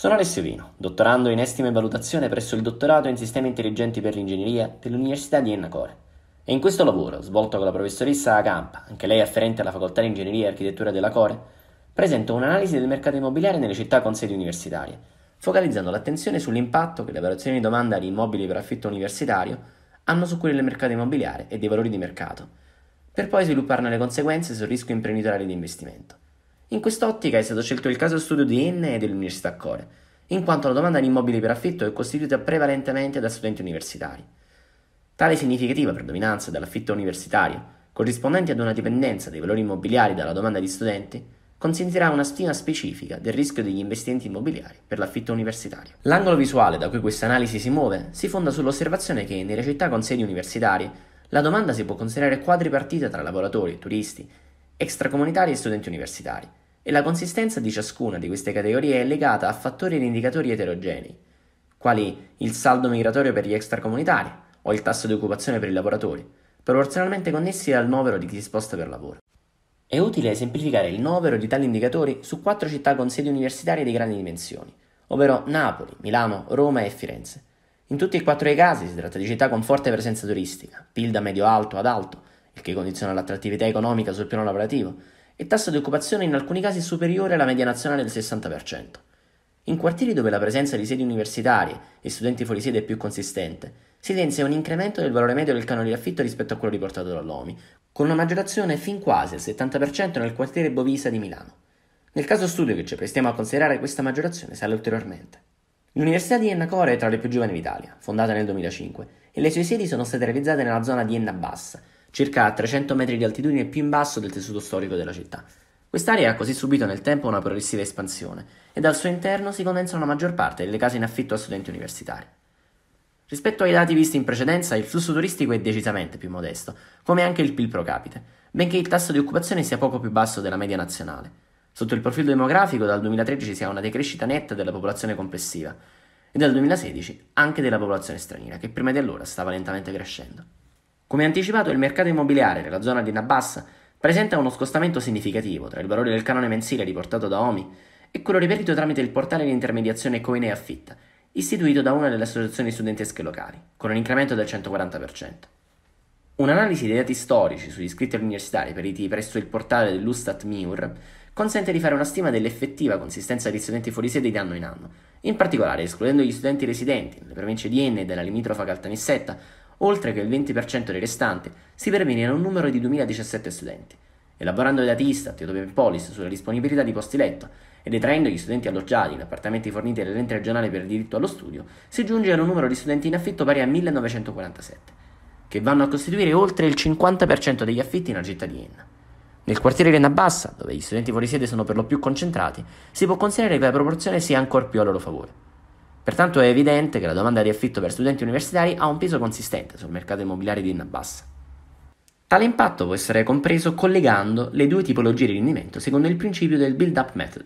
Sono Alessio Vino, dottorando in estima e Valutazione presso il Dottorato in Sistemi Intelligenti per l'Ingegneria dell'Università di Ennacore. E in questo lavoro, svolto con la professoressa Acampa, anche lei afferente alla Facoltà di Ingegneria e Architettura della Core, presento un'analisi del mercato immobiliare nelle città con sedi universitarie, focalizzando l'attenzione sull'impatto che le valutazioni di domanda di immobili per affitto universitario hanno su quelli del mercato immobiliare e dei valori di mercato, per poi svilupparne le conseguenze sul rischio imprenditoriale di investimento. In quest'ottica è stato scelto il caso studio di Enne e dell'Università Core, in quanto la domanda di immobili per affitto è costituita prevalentemente da studenti universitari. Tale significativa predominanza dell'affitto universitario, corrispondente ad una dipendenza dei valori immobiliari dalla domanda di studenti, consentirà una stima specifica del rischio degli investimenti immobiliari per l'affitto universitario. L'angolo visuale da cui questa analisi si muove si fonda sull'osservazione che nelle città con sedi universitarie la domanda si può considerare quadripartita tra lavoratori, turisti, extracomunitari e studenti universitari, e la consistenza di ciascuna di queste categorie è legata a fattori ed indicatori eterogenei, quali il saldo migratorio per gli extracomunitari o il tasso di occupazione per i lavoratori, proporzionalmente connessi al novero di chi si sposta per lavoro. È utile semplificare il novero di tali indicatori su quattro città con sedi universitarie di grandi dimensioni, ovvero Napoli, Milano, Roma e Firenze. In tutti e quattro i casi si tratta di città con forte presenza turistica, PIL da medio alto ad alto, il che condiziona l'attrattività economica sul piano lavorativo, e tasso di occupazione in alcuni casi superiore alla media nazionale del 60%. In quartieri dove la presenza di sedi universitarie e studenti fuori sede è più consistente, si evidenzia un incremento del valore medio del canone di affitto rispetto a quello riportato dall'OMI, con una maggiorazione fin quasi al 70% nel quartiere Bovisa di Milano. Nel caso studio che ci prestiamo a considerare questa maggiorazione sale ulteriormente. L'Università di Enna Core è tra le più giovani d'Italia, fondata nel 2005, e le sue sedi sono state realizzate nella zona di Enna Bassa, circa a 300 metri di altitudine più in basso del tessuto storico della città. Quest'area ha così subito nel tempo una progressiva espansione e al suo interno si condensano la maggior parte delle case in affitto a studenti universitari. Rispetto ai dati visti in precedenza, il flusso turistico è decisamente più modesto, come anche il PIL pro capite, benché il tasso di occupazione sia poco più basso della media nazionale. Sotto il profilo demografico, dal 2013 si ha una decrescita netta della popolazione complessiva e dal 2016 anche della popolazione straniera, che prima di allora stava lentamente crescendo. Come anticipato, il mercato immobiliare nella zona di Nabassa presenta uno scostamento significativo tra il valore del canone mensile riportato da OMI e quello reperito tramite il portale di intermediazione Coine Affitta, istituito da una delle associazioni studentesche locali, con un incremento del 140%. Un'analisi dei dati storici sugli iscritti all'università riferiti presso il portale dell'Ustat Miur consente di fare una stima dell'effettiva consistenza degli studenti fuori sede di anno in anno, in particolare escludendo gli studenti residenti nelle province di Enne e della limitrofa Caltanissetta, oltre che il 20% del restante si perviene a un numero di 2017 studenti. Elaborando i dati Istat e Open Police sulla disponibilità di posti letto e detraendo gli studenti alloggiati in appartamenti forniti dall'ente regionale per il diritto allo studio, si giunge a un numero di studenti in affitto pari a 1947, che vanno a costituire oltre il 50% degli affitti nella città di Enna. Nel quartiere Enna Bassa, dove gli studenti fuori sede sono per lo più concentrati, si può considerare che la proporzione sia ancora più a loro favore. Pertanto è evidente che la domanda di affitto per studenti universitari ha un peso consistente sul mercato immobiliare di Nabassa. Tale impatto può essere compreso collegando le due tipologie di rendimento secondo il principio del build-up method.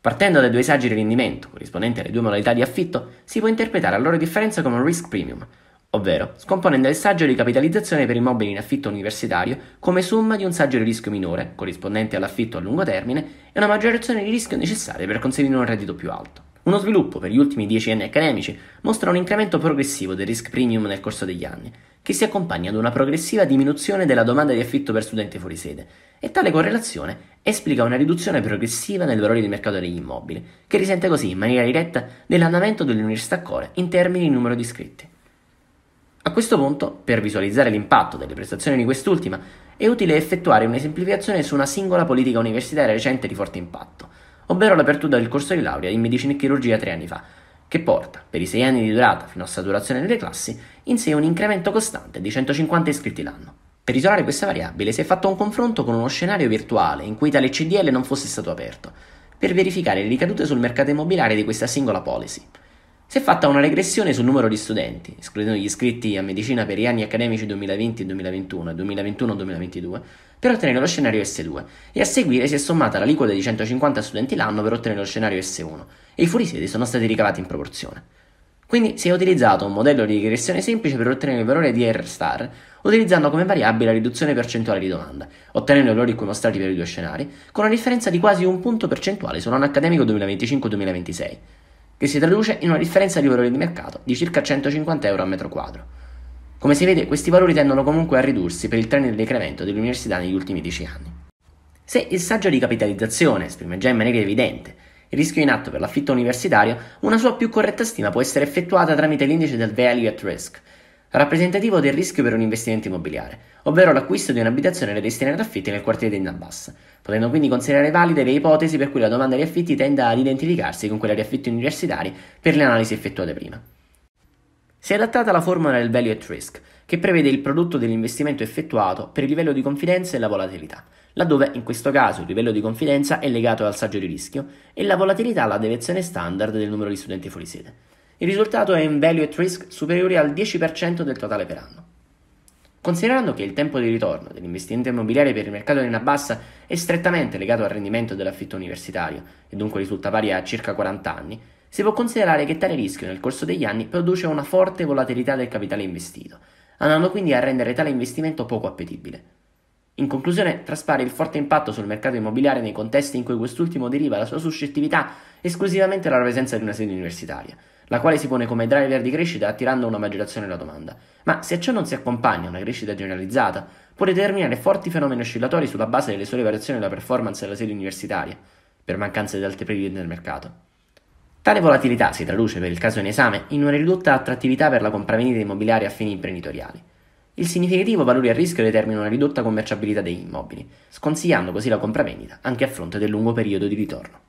Partendo dai due saggi di rendimento, corrispondenti alle due modalità di affitto, si può interpretare la loro differenza come un risk premium, ovvero scomponendo il saggio di capitalizzazione per immobili in affitto universitario come somma di un saggio di rischio minore, corrispondente all'affitto a lungo termine, e una maggiorazione di rischio necessaria per conseguire un reddito più alto. Uno sviluppo per gli ultimi dieci anni accademici mostra un incremento progressivo del risk premium nel corso degli anni, che si accompagna ad una progressiva diminuzione della domanda di affitto per studenti fuori sede, e tale correlazione esplica una riduzione progressiva nel valore di mercato degli immobili, che risente così in maniera diretta dell'andamento dell'università core in termini di numero di iscritti. A questo punto, per visualizzare l'impatto delle prestazioni di quest'ultima, è utile effettuare un'esemplificazione su una singola politica universitaria recente di forte impatto ovvero l'apertura del corso di laurea in medicina e chirurgia tre anni fa, che porta, per i sei anni di durata fino a saturazione delle classi, in sé un incremento costante di 150 iscritti l'anno. Per isolare questa variabile si è fatto un confronto con uno scenario virtuale in cui tale CDL non fosse stato aperto, per verificare le ricadute sul mercato immobiliare di questa singola policy. Si è fatta una regressione sul numero di studenti, escludendo gli iscritti a medicina per gli anni accademici 2020 e 2021 e 2021-2022, per ottenere lo scenario S2, e a seguire si è sommata l'aliquota di 150 studenti l'anno per ottenere lo scenario S1, e i fuorisedi sono stati ricavati in proporzione. Quindi si è utilizzato un modello di regressione semplice per ottenere il valore di R star, utilizzando come variabile la riduzione percentuale di domanda, ottenendo i valori qui mostrati per i due scenari, con una differenza di quasi un punto percentuale sull'anno accademico 2025-2026 che si traduce in una differenza di valore di mercato di circa 150 euro a metro quadro. Come si vede, questi valori tendono comunque a ridursi per il trend del decremento dell'università negli ultimi 10 anni. Se il saggio di capitalizzazione esprime già in maniera evidente il rischio in atto per l'affitto universitario, una sua più corretta stima può essere effettuata tramite l'indice del Value at Risk, rappresentativo del rischio per un investimento immobiliare, ovvero l'acquisto di un'abitazione destinata ad affitti nel quartiere di Bassa, potendo quindi considerare valide le ipotesi per cui la domanda di affitti tenda ad identificarsi con quella di affitti universitari per le analisi effettuate prima. Si è adattata la formula del value at risk, che prevede il prodotto dell'investimento effettuato per il livello di confidenza e la volatilità, laddove in questo caso il livello di confidenza è legato al saggio di rischio e la volatilità alla deviazione standard del numero di studenti fuori sede. Il risultato è un value at risk superiore al 10% del totale per anno. Considerando che il tempo di ritorno dell'investimento immobiliare per il mercato di renda bassa è strettamente legato al rendimento dell'affitto universitario e dunque risulta pari a circa 40 anni, si può considerare che tale rischio nel corso degli anni produce una forte volatilità del capitale investito, andando quindi a rendere tale investimento poco appetibile. In conclusione, traspare il forte impatto sul mercato immobiliare nei contesti in cui quest'ultimo deriva la sua suscettività esclusivamente dalla presenza di una sede universitaria, la quale si pone come driver di crescita attirando una maggiorazione della domanda. Ma se a ciò non si accompagna una crescita generalizzata, può determinare forti fenomeni oscillatori sulla base delle sole variazioni della performance della sede universitaria, per mancanza di altre previe nel mercato. Tale volatilità si traduce, per il caso in esame, in una ridotta attrattività per la compravendita immobiliare a fini imprenditoriali. Il significativo valore a rischio determina una ridotta commerciabilità degli immobili, sconsigliando così la compravendita anche a fronte del lungo periodo di ritorno.